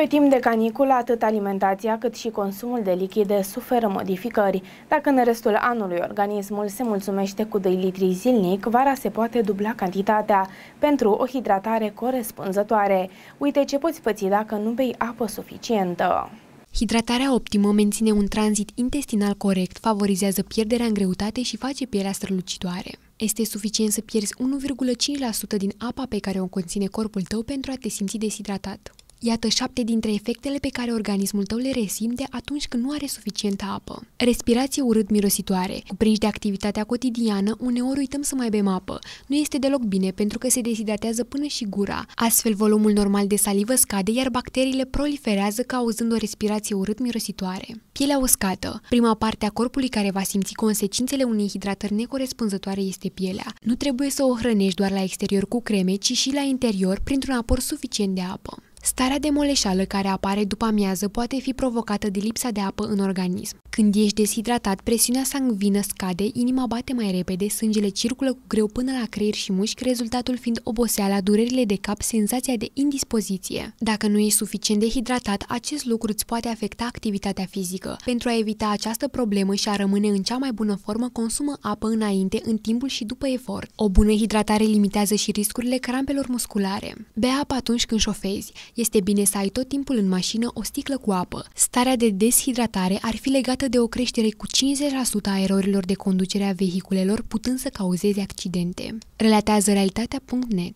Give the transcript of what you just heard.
Pe timp de caniculă, atât alimentația cât și consumul de lichide suferă modificări. Dacă în restul anului organismul se mulțumește cu 2 litri zilnic, vara se poate dubla cantitatea pentru o hidratare corespunzătoare. Uite ce poți păți dacă nu bei apă suficientă. Hidratarea optimă menține un tranzit intestinal corect, favorizează pierderea în greutate și face pielea strălucitoare. Este suficient să pierzi 1,5% din apa pe care o conține corpul tău pentru a te simți deshidratat. Iată șapte dintre efectele pe care organismul tău le resimte atunci când nu are suficientă apă. Respirație urât-mirositoare. Cuprinși de activitatea cotidiană, uneori uităm să mai bem apă. Nu este deloc bine pentru că se deshidratează până și gura. Astfel, volumul normal de salivă scade, iar bacteriile proliferează cauzând o respirație urât-mirositoare. Pielea uscată. Prima parte a corpului care va simți consecințele unei hidratări necorespunzătoare este pielea. Nu trebuie să o hrănești doar la exterior cu creme, ci și la interior printr-un aport suficient de apă. Starea de moleșală care apare după amiază poate fi provocată de lipsa de apă în organism. Când ești deshidratat, presiunea sangvină scade, inima bate mai repede, sângele circulă cu greu până la creier și mușchi, rezultatul fiind oboseala, durerile de cap, senzația de indispoziție. Dacă nu ești suficient de hidratat, acest lucru îți poate afecta activitatea fizică. Pentru a evita această problemă și a rămâne în cea mai bună formă, consumă apă înainte, în timpul și după efort. O bună hidratare limitează și riscurile crampelor musculare. Bea apă atunci când șofezi. Este bine să ai tot timpul în mașină o sticlă cu apă. Starea de deshidratare ar fi legată de o creștere cu 50% a erorilor de conducere a vehiculelor, putând să cauzeze accidente. Relatează realitatea.net